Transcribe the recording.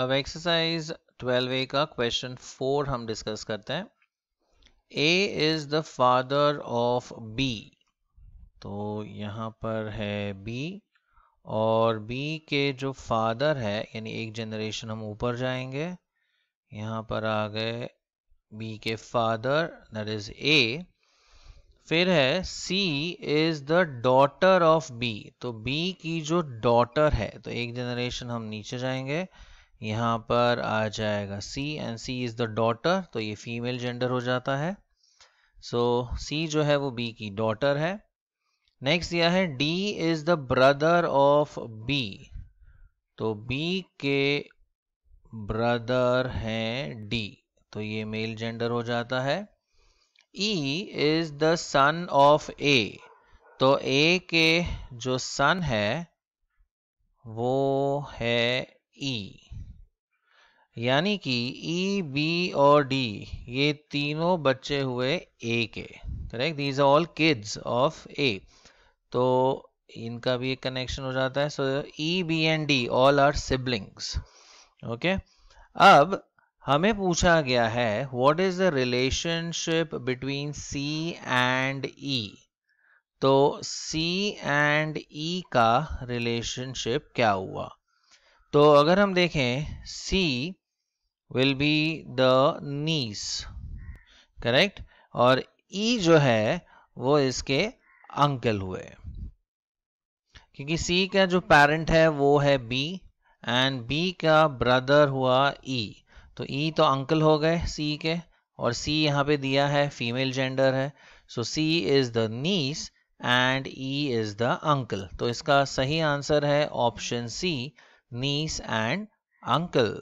अब एक्सरसाइज 12 ए का question four हम डिस्कस करते हैं A is the father of B तो यहाँ पर है बी और बी के जो फादर है यानी एक जनरेशन हम ऊपर जाएंगे यहाँ पर आ गए बी के फादर दैट इज ए फिर है C is the daughter of B तो बी की जो डॉटर है तो एक जनरेशन हम नीचे जाएंगे यहाँ पर आ जाएगा C and C is the daughter तो ये फीमेल जेंडर हो जाता है सो so, सी जो है वो बी की डॉटर है नेक्स्ट दिया है D is the brother of B तो बी के ब्रदर हैं डी तो ये मेल जेंडर हो जाता है E is the son of A तो ए के जो सन है वो है ई e. यानी कि ई e, बी और डी ये तीनों बच्चे हुए ए के correct these all kids of A तो इनका भी एक कनेक्शन हो जाता है so E B and D all are siblings okay अब हमें पूछा गया है what is the relationship between C and E तो सी एंड ई का रिलेशनशिप क्या हुआ तो अगर हम देखें सी will be the niece correct और E जो है वो इसके अंकल हुए क्योंकि सी का जो पेरेंट है वो है बी एंड बी का ब्रदर हुआ E तो E तो अंकल हो गए सी के और सी यहां पे दिया है फीमेल जेंडर है so C is the niece and E is the uncle तो इसका सही आंसर है option C niece and uncle